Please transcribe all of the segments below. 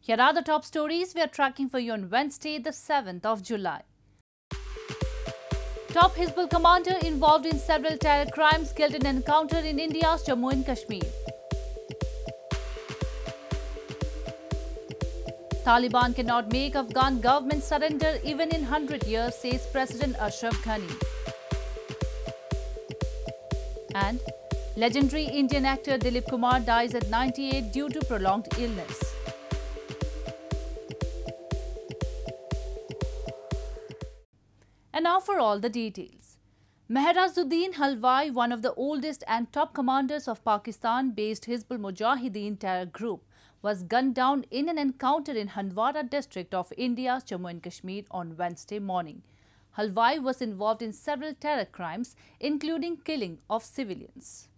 Here are the top stories we are tracking for you on Wednesday, the 7th of July. Top Hezbollah commander involved in several terror crimes killed in encounter in India's Jammu and Kashmir. Taliban cannot make Afghan government surrender even in 100 years, says President Ashraf Ghani. And legendary Indian actor Dilip Kumar dies at 98 due to prolonged illness. And now for all the details. Mehrazuddin Halwai, one of the oldest and top commanders of Pakistan-based Hizbul Mujahideen terror group, was gunned down in an encounter in Hanwara district of India's Jammu and Kashmir on Wednesday morning. Halwai was involved in several terror crimes, including killing of civilians.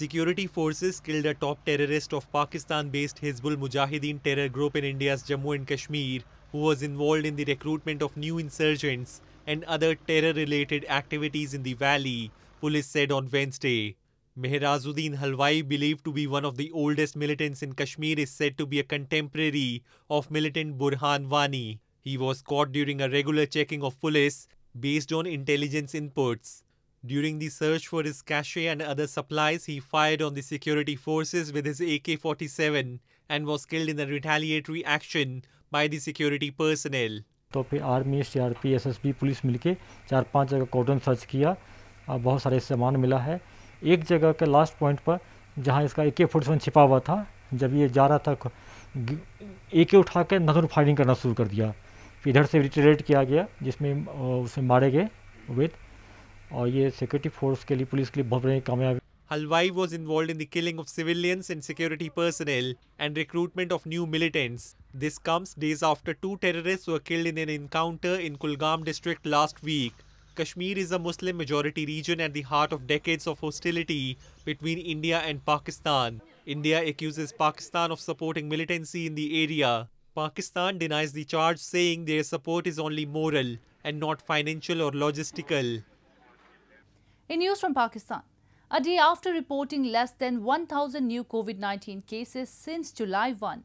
Security forces killed a top terrorist of Pakistan-based Hizbul Mujahideen terror group in India's Jammu and Kashmir, who was involved in the recruitment of new insurgents and other terror-related activities in the valley, police said on Wednesday. Mehrazuddin Halwai, believed to be one of the oldest militants in Kashmir, is said to be a contemporary of militant Burhan Wani. He was caught during a regular checking of police based on intelligence inputs. During the search for his cache and other supplies, he fired on the security forces with his AK 47 and was killed in a retaliatory action by the security personnel. तो पे army CRP SSB police मिलके चार पांच जगह cotton search किया बहुत सारे सामान मिला है एक जगह के लास्ट पॉइंट पर जहाँ इसका ए के फोर्टी छिपा हुआ था जब ये जा रहा था ए के उठा के नजर फायरिंग करना शुरू कर दिया फिर इधर से रिटेलेट किया गया जिसमें उसमें मारे गए विथ और ये सिक्योरिटी फोर्स के लिए पुलिस के लिए बहुत बड़ी कामयाबी was involved in the killing of civilians and security personnel and recruitment of new militants. This comes days after two terrorists were killed in an encounter in Kulgam district last week. Kashmir is a Muslim majority region at the heart of decades of hostility between India and Pakistan. India accuses Pakistan of supporting militancy in the area. Pakistan denies the charge, saying their support is only moral and not financial or logistical. In news from Pakistan, a day after reporting less than 1,000 new COVID-19 cases since July 1,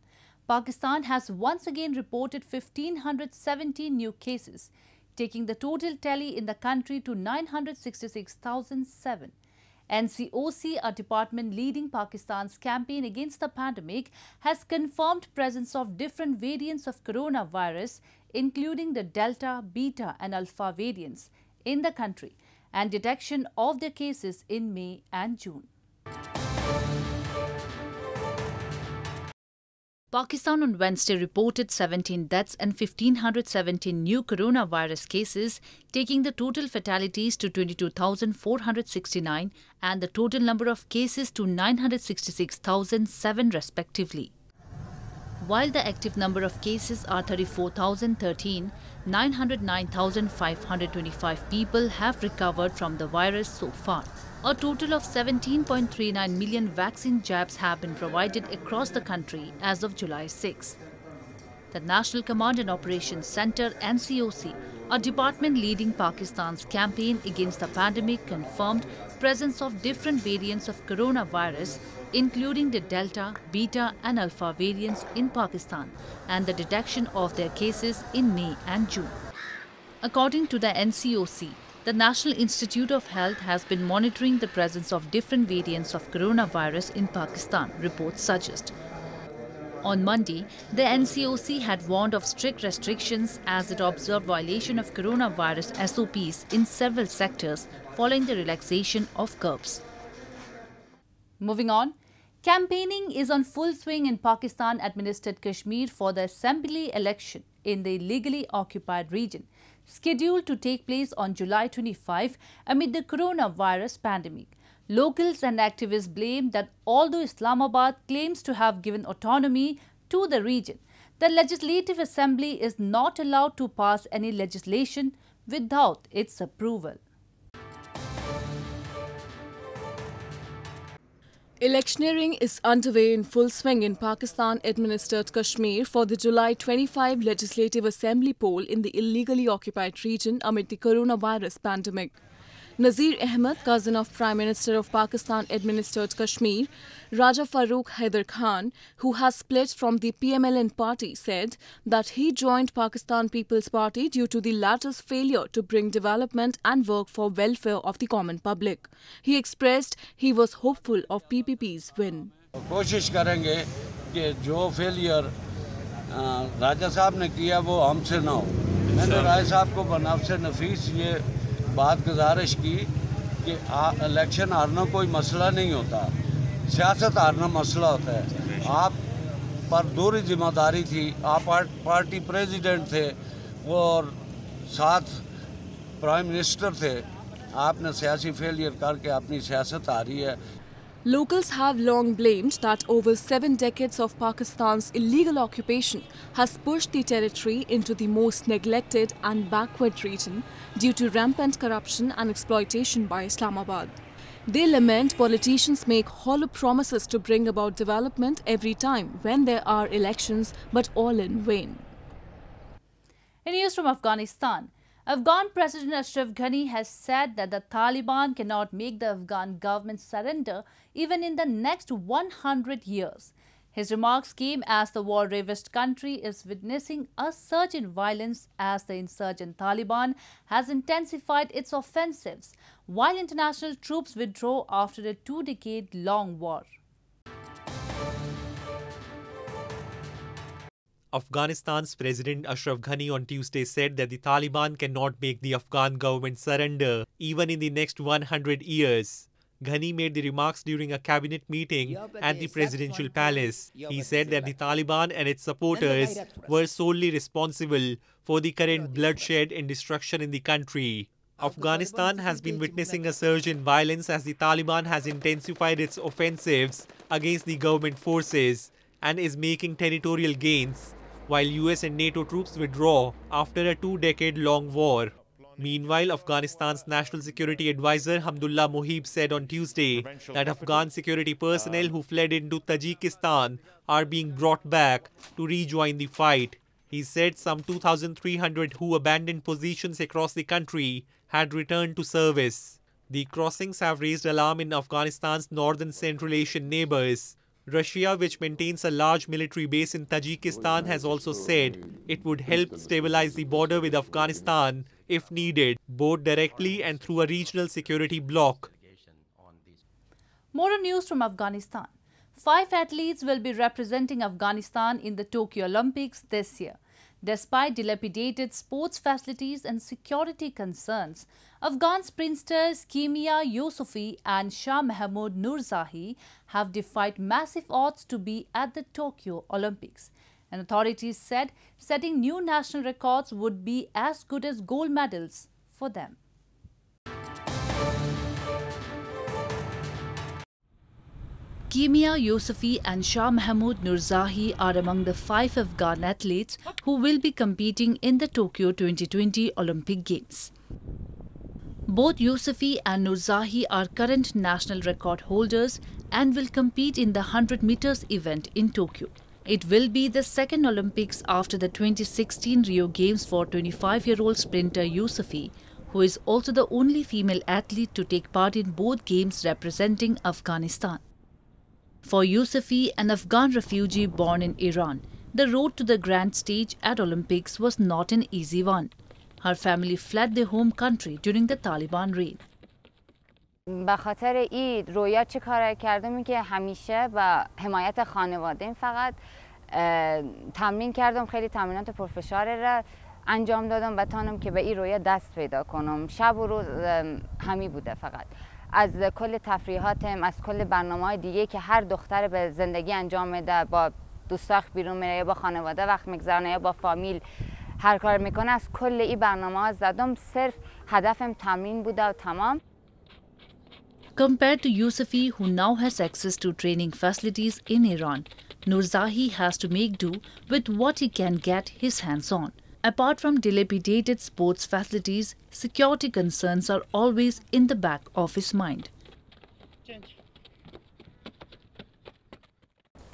Pakistan has once again reported 1,517 new cases, taking the total tally in the country to 966,007. NCOC, a department leading Pakistan's campaign against the pandemic, has confirmed presence of different variants of coronavirus, including the Delta, Beta and Alpha variants in the country and detection of their cases in May and June. Pakistan on Wednesday reported 17 deaths and 1,517 new coronavirus cases, taking the total fatalities to 22,469 and the total number of cases to 966,007 respectively. While the active number of cases are 34,013, 909,525 people have recovered from the virus so far. A total of 17.39 million vaccine jabs have been provided across the country as of July 6. The National Command and Operations Centre NCOC, a department leading Pakistan's campaign against the pandemic, confirmed presence of different variants of coronavirus including the Delta, Beta and Alpha variants in Pakistan and the detection of their cases in May and June. According to the NCOC, the National Institute of Health has been monitoring the presence of different variants of coronavirus in Pakistan, reports suggest. On Monday, the NCOC had warned of strict restrictions as it observed violation of coronavirus SOPs in several sectors following the relaxation of curbs. Moving on, campaigning is on full swing in Pakistan-administered Kashmir for the assembly election in the illegally occupied region, scheduled to take place on July 25 amid the coronavirus pandemic. Locals and activists blame that although Islamabad claims to have given autonomy to the region, the Legislative Assembly is not allowed to pass any legislation without its approval. Electioneering is underway in full swing in Pakistan administered Kashmir for the July 25 Legislative Assembly poll in the illegally occupied region amid the coronavirus pandemic. Nazir Ahmed, cousin of Prime Minister of Pakistan, administered Kashmir. Raja Farooq Haider Khan, who has split from the PMLN party, said that he joined Pakistan People's Party due to the latter's failure to bring development and work for welfare of the common public. He expressed he was hopeful of PPP's win. कोशिश बात गुजारिश की कि election हारना कोई मसला नहीं होता सियासत हारना मसला होता है आप पर दूरी जिम्मेदारी थी आप पार्टी प्रेसिडेंट थे और साथ प्राइम मिनिस्टर थे आपने सियासी फेलियर करके अपनी सियासत हारी है Locals have long blamed that over seven decades of Pakistan's illegal occupation has pushed the territory into the most neglected and backward region due to rampant corruption and exploitation by Islamabad. They lament politicians make hollow promises to bring about development every time when there are elections, but all in vain. In news from Afghanistan, Afghan President Ashraf Ghani has said that the Taliban cannot make the Afghan government surrender even in the next 100 years. His remarks came as the war ravaged country is witnessing a surge in violence as the insurgent Taliban has intensified its offensives while international troops withdraw after a two decade long war. Afghanistan's President Ashraf Ghani on Tuesday said that the Taliban cannot make the Afghan government surrender even in the next 100 years. Ghani made the remarks during a cabinet meeting at the presidential palace. He said that the Taliban and its supporters were solely responsible for the current bloodshed and destruction in the country. Afghanistan has been witnessing a surge in violence as the Taliban has intensified its offensives against the government forces and is making territorial gains while US and NATO troops withdraw after a two decade long war. Meanwhile, Afghanistan's National Security Advisor Hamdullah Mohib said on Tuesday that Afghan security personnel who fled into Tajikistan are being brought back to rejoin the fight. He said some 2,300 who abandoned positions across the country had returned to service. The crossings have raised alarm in Afghanistan's northern Central Asian neighbors. Russia, which maintains a large military base in Tajikistan, has also said it would help stabilize the border with Afghanistan if needed, both directly and through a regional security bloc. More news from Afghanistan. Five athletes will be representing Afghanistan in the Tokyo Olympics this year. Despite dilapidated sports facilities and security concerns, Afghan sprinters Kimia Yusufi, and Shah Mahmoud Nurzahi have defied massive odds to be at the Tokyo Olympics. And authorities said setting new national records would be as good as gold medals for them. Kimia Yousfi and Shah Mahmood Nurzahi are among the five Afghan athletes who will be competing in the Tokyo 2020 Olympic Games. Both Yousfi and Nurzahi are current national record holders and will compete in the 100 meters event in Tokyo. It will be the second Olympics after the 2016 Rio Games for 25-year-old sprinter Yousfi, who is also the only female athlete to take part in both games representing Afghanistan. for Yusufi, an Afghan refugee born in Iran. The road to the grand stage at Olympics was not an easy one. Her family fled their home country during the Taliban reign. به خاطر این رویا چه کار کردم که همیشه و حمایت خانواده فقط تمرین کردم خیلی تمرینات پرفشار را انجام دادم و تانم که به این رویا دست پیدا کنم شب و روز همی بوده فقط از کل تفریحاتم از کل برنامه های دیگه که هر دختر به زندگی انجام میده با دوستاخ بیرون میره یا با خانواده وقت میگذرنه یا با فامیل هر کار میکنه از کل این برنامه ها زدم صرف هدفم تمرین بوده و تمام Compared to Yusufi, who now has access to training facilities in Iran, Nurzahi has to make do with what he can get his hands on. Apart from dilapidated sports facilities, security concerns are always in the back of his mind.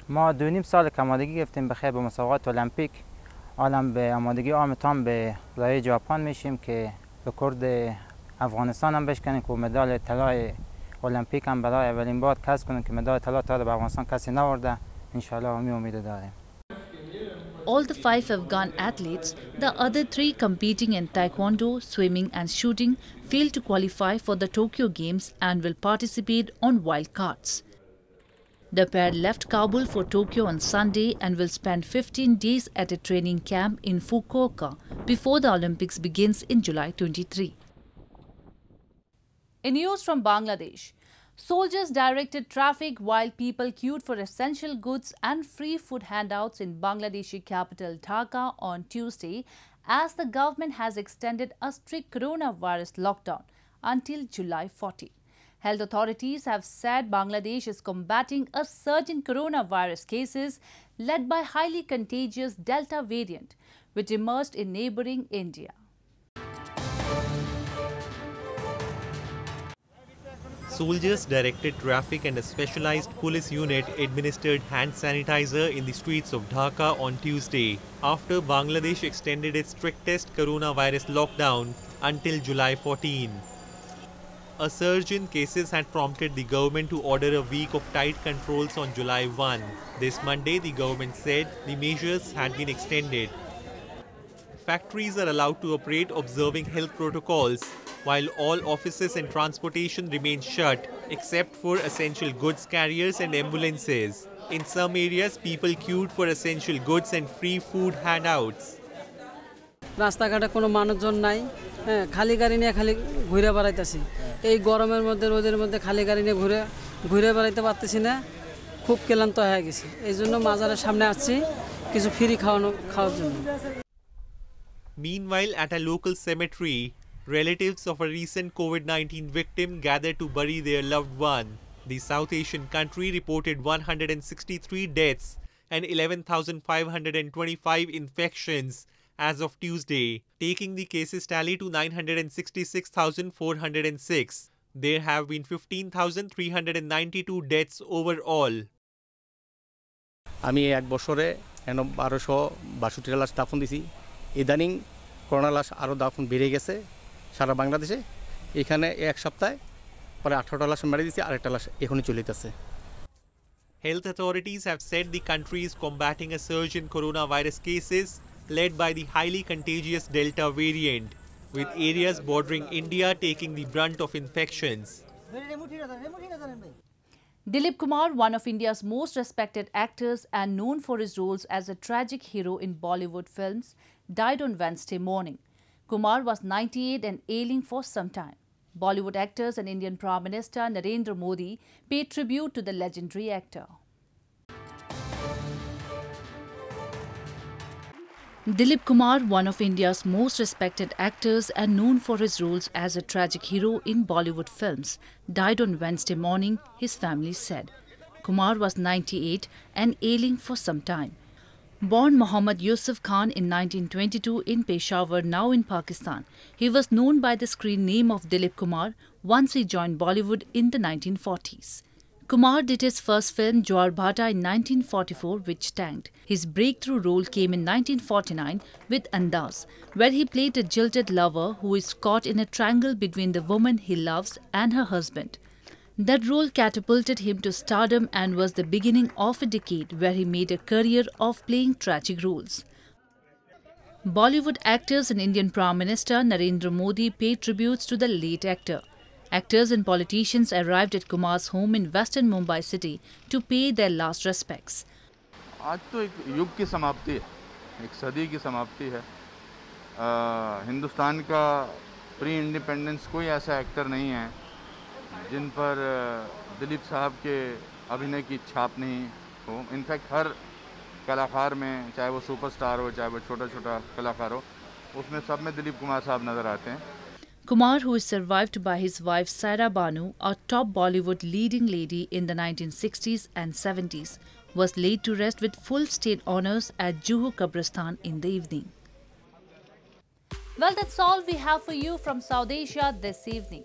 ما دو نیم سال که آمادگی گرفتیم به به مسابقات المپیک عالم به آمادگی عام تام به لایه ژاپن میشیم که به کرد افغانستان هم بشکنیم که مدال طلای المپیک هم برای اولین بار کسب کنیم که مدال طلا تا به افغانستان کسی نورده ان شاء امید داریم all the five Afghan athletes, the other three competing in taekwondo, swimming and shooting, failed to qualify for the Tokyo Games and will participate on wild cards. The pair left Kabul for Tokyo on Sunday and will spend 15 days at a training camp in Fukuoka before the Olympics begins in July 23. In news from Bangladesh, Soldiers directed traffic while people queued for essential goods and free food handouts in Bangladeshi capital Dhaka on Tuesday as the government has extended a strict coronavirus lockdown until July 40. Health authorities have said Bangladesh is combating a surge in coronavirus cases led by highly contagious Delta variant, which emerged in neighboring India. soldiers directed traffic and a specialized police unit administered hand sanitizer in the streets of Dhaka on Tuesday after Bangladesh extended its strictest coronavirus lockdown until July 14. A surge in cases had prompted the government to order a week of tight controls on July 1. This Monday, the government said the measures had been extended factories are allowed to operate observing health protocols, while all offices and transportation remain shut, except for essential goods carriers and ambulances. In some areas, people queued for essential goods and free food handouts. রাস্তাঘাটে কোনো মানুষজন নাই হ্যাঁ খালি গাড়ি নিয়ে খালি ঘুরে বেড়াইতেছি এই গরমের মধ্যে রোদের মধ্যে খালি গাড়ি নিয়ে ঘুরে ঘুরে বেড়াইতে পারতেছি না খুব ক্লান্ত হয়ে গেছি এই জন্য মাজারের সামনে আসছি কিছু ফ্রি খাওয়ানো খাওয়ার জন্য Meanwhile, at a local cemetery, relatives of a recent COVID 19 victim gathered to bury their loved one. The South Asian country reported 163 deaths and 11,525 infections as of Tuesday, taking the cases tally to 966,406. There have been 15,392 deaths overall. আমি এক বছরে বারোশো বাষট্টিটা লাশ দাফন দিছি ইদানিং corona লাশ আরও দাফন বেড়ে গেছে সারা বাংলাদেশে এখানে এক সপ্তাহে পরে আঠারোটা লাশ দিয়েছে আরেকটা লাশ এখনই চলিতেছে Health authorities have said the country is combating a surge in coronavirus cases led by the highly contagious Delta variant, with areas bordering India taking the brunt of infections. Dilip Kumar, one of India's most respected actors and known for his roles as a tragic hero in Bollywood films, died on Wednesday morning. Kumar was 98 and ailing for some time. Bollywood actors and Indian Prime Minister Narendra Modi paid tribute to the legendary actor. Dilip Kumar, one of India's most respected actors and known for his roles as a tragic hero in Bollywood films, died on Wednesday morning, his family said. Kumar was 98 and ailing for some time. Born Muhammad Yusuf Khan in 1922 in Peshawar, now in Pakistan, he was known by the screen name of Dilip Kumar once he joined Bollywood in the 1940s. Kumar did his first film Jawar Bhata in 1944 which tanked. His breakthrough role came in 1949 with Andaz, where he played a jilted lover who is caught in a triangle between the woman he loves and her husband. That role catapulted him to stardom and was the beginning of a decade where he made a career of playing tragic roles. Bollywood actors and Indian Prime Minister Narendra Modi paid tributes to the late actor. Actors and politicians arrived at Kumar's home in western Mumbai city to pay their last respects. आज तो एक युग की समाप्ति है एक सदी की समाप्ति है. आ, हिंदुस्तान का pre इंडिपेंडेंस कोई ऐसा एक्टर नहीं है जिन पर दिलीप साहब के अभिनय की छाप नहीं हो इनफैक्ट हर कलाकार में चाहे वो सुपरस्टार हो चाहे वो छोटा छोटा कलाकार हो उसमें सब में दिलीप कुमार साहब नज़र आते हैं Kumar, who is survived by his wife Saira Banu, a top Bollywood leading lady in the 1960s and 70s, was laid to rest with full state honors at Juhu Kabristan in the evening. Well, that's all we have for you from South Asia this evening.